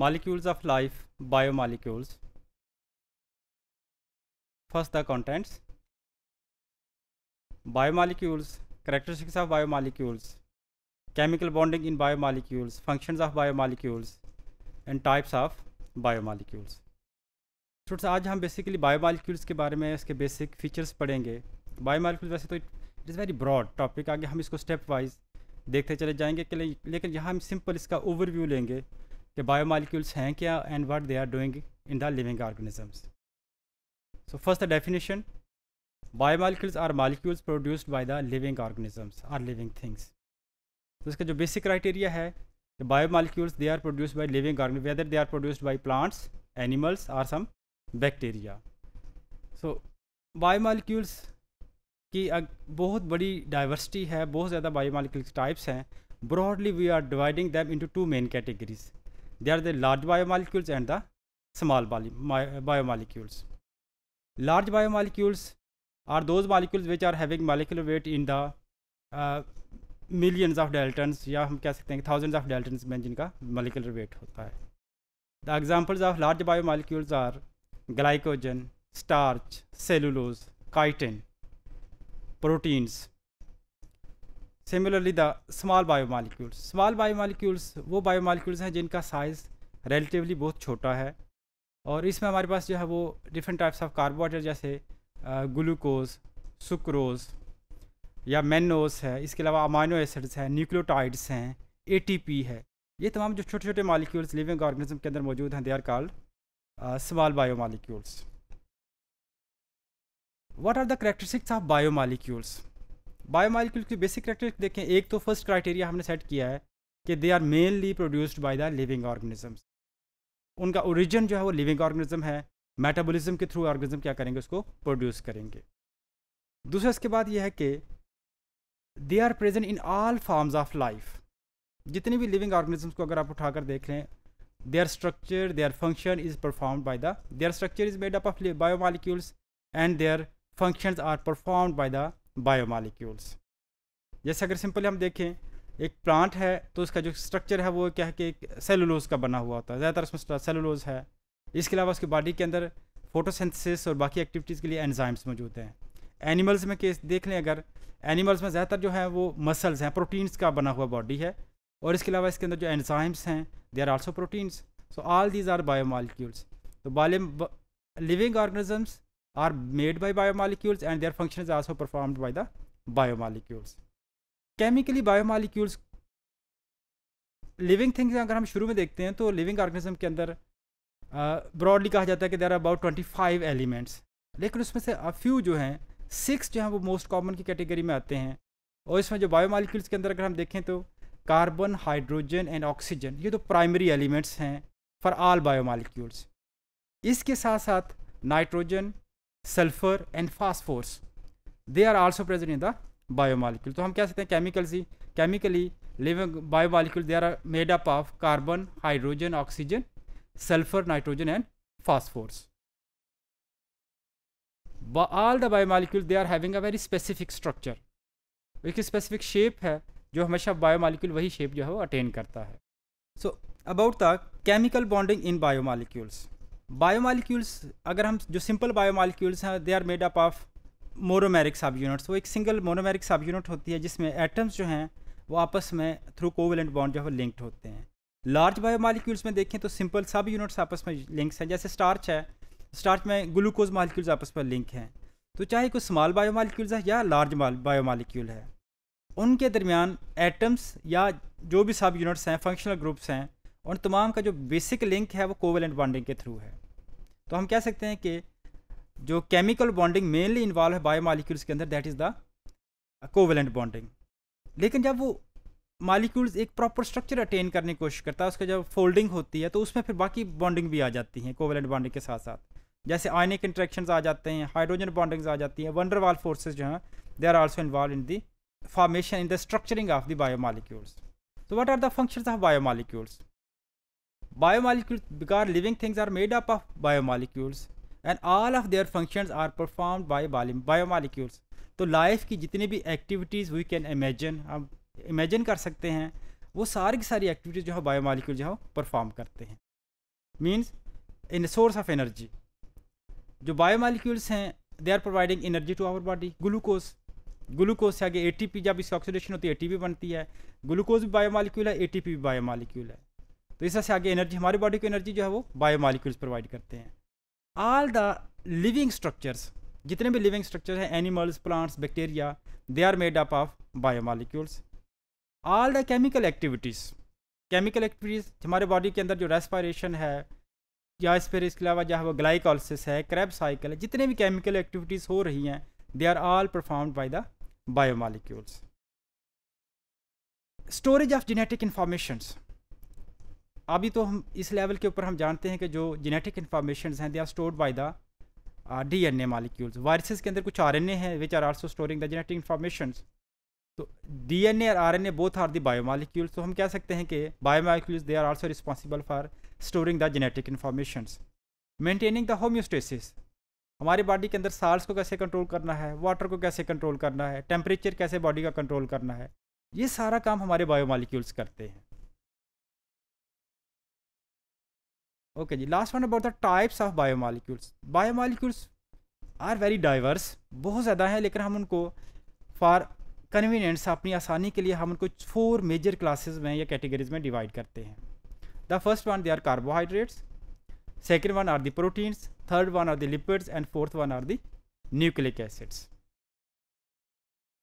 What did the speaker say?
molecules of life biomolecules first the contents biomolecules characteristics of biomolecules chemical bonding in biomolecules functions of biomolecules and types of biomolecules students आज हम basically biomolecules के बारे में इसके basic features पढ़ेंगे biomolecule वैसे तो it is very broad topic आगे हम इसको स्टेप वाइज देखते चले जाएंगे लेकिन यहाँ हम सिंपल इसका ओवरव्यू लेंगे कि बायो मालिक्यूल्स हैं क्या and what they are doing in the living organisms so first the definition biomolecules are molecules produced by the living organisms or living things तो इसका जो बेसिक क्राइटेरिया है कि biomolecules they are produced by living organism whether they are produced by plants animals or some bacteria so biomolecules की बहुत बड़ी diversity है बहुत ज़्यादा बायो मालिक्यूल्स टाइप्स हैं broadly we are dividing them into two main categories They are the large biomolecules and the small biomolecules. Large biomolecules are those molecules which are having molecular weight in the uh, millions of deltons या हम कह सकते हैं thousands of deltons में जिनका molecular weight होता है The examples of large biomolecules are glycogen, starch, cellulose, chitin, proteins, similarly the small biomolecules small biomolecules वो बायोमालिक्यूल्स हैं जिनका साइज़ रिलेटिवली बहुत छोटा है और इसमें हमारे पास जो है वो डिफरेंट टाइप्स ऑफ कार्बोहाइड्रेट जैसे ग्लूकोज सुक्रोज या मेनोज है इसके अलावा अमाइनो एसिड्स हैं न्यूक्लियोटाइड्स हैं एटीपी है ये तमाम जो छोटे छोटे मालिक्यूल्स लिविंग ऑर्गेनिज्म के अंदर मौजूद हैं they are called small biomolecules what are the characteristics of molecules biomolecule की बेसिक करेक्टरिस्टिक देखें एक तो फर्स्ट क्राइटेरिया हमने सेट किया है कि they are mainly produced by the living organisms उनका ओरिजिन जो है वो लिविंग ऑर्गेनिज्म है मेटाबॉलिज्म के थ्रू ऑर्गेनिज्म क्या करेंगे उसको प्रोड्यूस करेंगे दूसरा इसके बाद यह है कि they are present in all forms of life जितनी भी लिविंग ऑर्गेनिजम्स को अगर आप उठाकर देख लें they are structure they are function is perform by the are structure is made up of biomolecules and their functions are performed by the biomolecules जैसे अगर सिंपली हम देखें एक प्लांट है तो उसका जो स्ट्रक्चर है वो क्या है कि एक सेलुलोज का बना हुआ होता है ज़्यादातर उसमें सेलुलोज है इसके अलावा उसकी बॉडी के अंदर फोटोसेंथसिस और बाकी एक्टिविटीज़ के लिए एंजाइम्स मौजूद हैं एनिमल्स में केस देख लें अगर एनिमल्स में ज़्यादातर जो है वो मसल्स हैं प्रोटीन्स का बना हुआ बॉडी है और इसके अलावा इसके अंदर जो एनजाइम्स हैं they are also proteins so all these are biomolecules तो बाले living organisms are made by biomolecules and their function is also performed by the biomolecules. Chemically biomolecules living things अगर हम शुरू में देखते हैं तो लिविंग ऑर्गेनिज्म के अंदर ब्रॉडली uh, कहा जाता है कि there about twenty five elements लेकिन उसमें से अ फ्यू जो हैं सिक्स जो हैं वो मोस्ट कॉमन की कैटेगरी में आते हैं और इसमें जो बायोमालिक्यूल्स के अंदर अगर हम देखें तो कार्बन हाइड्रोजन एंड ऑक्सीजन ये तो प्राइमरी एलिमेंट्स हैं फॉर आल बायोमालिक्यूल्स इसके साथ साथ nitrogen sulphur and phosphorus they are also present in the biomolecule तो हम कह सकते हैं केमिकल्स ही chemically living biomolecule they are made up of carbon hydrogen oxygen sulphur nitrogen and phosphorus all the biomolecule they are having a very specific structure एक specific shape है जो हमेशा बायोमालिक्यूल वही शेप जो है वो अटेन करता है so about the chemical bonding in biomolecules biomolecules अगर हम जो सिंपल बायोमालिक्यूल्स हैं they are made up of monomeric subunits वो एक सिंगल मोनोमेरिक सब यूनिट होती है जिसमें एटम्स जो हैं वो आपस में थ्रू कोवेलेंट बॉन्ड जो है लिंक्ड होते हैं लार्ज बायोमालिक्यूल्स में देखें तो सिंपल सब यूनिट्स आपस में लिंक्स हैं जैसे स्टार्च है स्टार्च में ग्लूकोज मालिक्यूल्स आपस में लिंक हैं तो चाहे कोई स्मॉल बायोमालिक्यूल्स है या लार्ज बायोमालिक्यूल है उनके दरमियान एटम्स या जो भी सब यूनिट्स हैं फंक्शनल ग्रुप्स हैं उन तमाम का जो बेसिक लिंक है वो कोवेलेंट बॉन्डिंग के थ्रू है तो हम कह सकते हैं कि जो केमिकल बॉन्डिंग मेनली इन्वॉल्व है बायो मालिक्यूल्स के अंदर that is the covalent bonding लेकिन जब वो मालिक्यूल्स एक प्रॉपर स्ट्रक्चर अटेन करने की कोशिश करता है उसका जब फोल्डिंग होती है तो उसमें फिर बाकी बॉन्डिंग भी आ जाती हैं कोवेलेंट बॉन्डिंग के साथ साथ जैसे आयनिक इंट्रैक्शन आ जाते हैं हाइड्रोजन बॉन्डिंग्स आ जाती हैं वंडरवाल फोर्सेज जो हैं they are also involve in the formation in the structuring of the biomolecules तो what are the function of biomolecules Biomolecules because living things are made up of biomolecules and all of their functions are performed by biomolecules. तो life की जितनी भी activities we can imagine हम imagine कर सकते हैं वो सारी की सारी एक्टिविटीज़ जो है बायोमालिक्यूल जो है परफॉर्म करते हैं means in source of energy जो बायोमालिक्यूल्स हैं they are providing energy to our body glucose glucose से आगे ए टी पी जब इसकी ऑक्सीडेशन होती है ए टी पी बनती है ग्लूकोज भी बायोमालिक्यूल है ए टी पी भी बायोमालिक्यूल है तो इस तरह से आगे एनर्जी हमारी बॉडी को एनर्जी जो है वो बायोमालिक्यूल्स प्रोवाइड करते हैं ऑल द लिविंग स्ट्रक्चर्स जितने भी लिविंग स्ट्रक्चर हैं animals plants bacteria they are made up of biomolecules all the chemical activities chemical activities हमारे बॉडी के अंदर जो रेस्पायरेशन है या इस फिर इसके अलावा है वो ग्लाइकोलिसिस है क्रैब साइकिल है जितने भी केमिकल एक्टिविटीज़ हो रही हैं they are all performed by the biomolecules storage of genetic informations अभी तो हम इस लेवल के ऊपर हम जानते हैं कि जो जेनेटिक इन्फॉर्मेशन हैं they are stored by the D N A molecules viruses के अंदर कुछ आर एन ए हैं which are also storing the genetic information तो डी एन ए और R N A both are the biomolecules तो हम कह सकते हैं कि biomolecules they are also responsible for storing the genetic information maintaining the homeostasis हमारी body के अंदर साल्स को कैसे कंट्रोल करना है वाटर को कैसे कंट्रोल करना है टेम्परेचर कैसे बॉडी का कंट्रोल करना है ये सारा काम हमारे बायो मालिक्यूल्स करते हैं last one about the types of biomolecules biomolecules are very diverse बहुत ज़्यादा हैं लेकिन हम उनको फॉर कन्वीनियंस अपनी आसानी के लिए हम उनको फोर मेजर क्लासेस में या कैटेगरीज में डिवाइड करते हैं the first one they are carbohydrates second one are the proteins third one are the lipids and fourth one are the nucleic acids